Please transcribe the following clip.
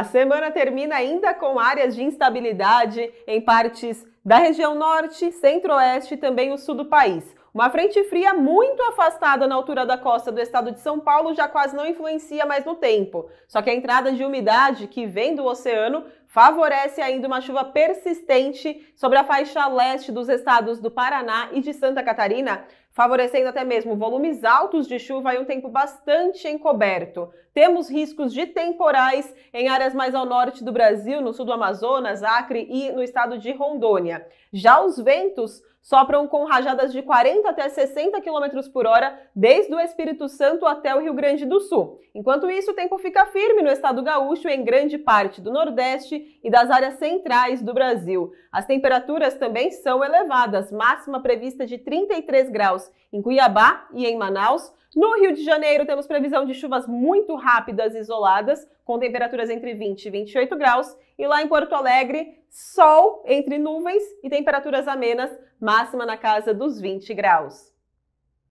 A semana termina ainda com áreas de instabilidade em partes da região norte, centro-oeste e também o sul do país. Uma frente fria muito afastada na altura da costa do estado de São Paulo já quase não influencia mais no tempo. Só que a entrada de umidade que vem do oceano favorece ainda uma chuva persistente sobre a faixa leste dos estados do Paraná e de Santa Catarina, favorecendo até mesmo volumes altos de chuva e um tempo bastante encoberto. Temos riscos de temporais em áreas mais ao norte do Brasil, no sul do Amazonas, Acre e no estado de Rondônia. Já os ventos sopram com rajadas de 40 até 60 km por hora desde o Espírito Santo até o Rio Grande do Sul. Enquanto isso, o tempo fica firme no estado gaúcho em grande parte do Nordeste e das áreas centrais do Brasil. As temperaturas também são elevadas, máxima prevista de 33 graus em Cuiabá e em Manaus. No Rio de Janeiro, temos previsão de chuvas muito rápidas e isoladas, com temperaturas entre 20 e 28 graus, e lá em Porto Alegre, sol entre nuvens e temperaturas amenas, máxima na casa dos 20 graus.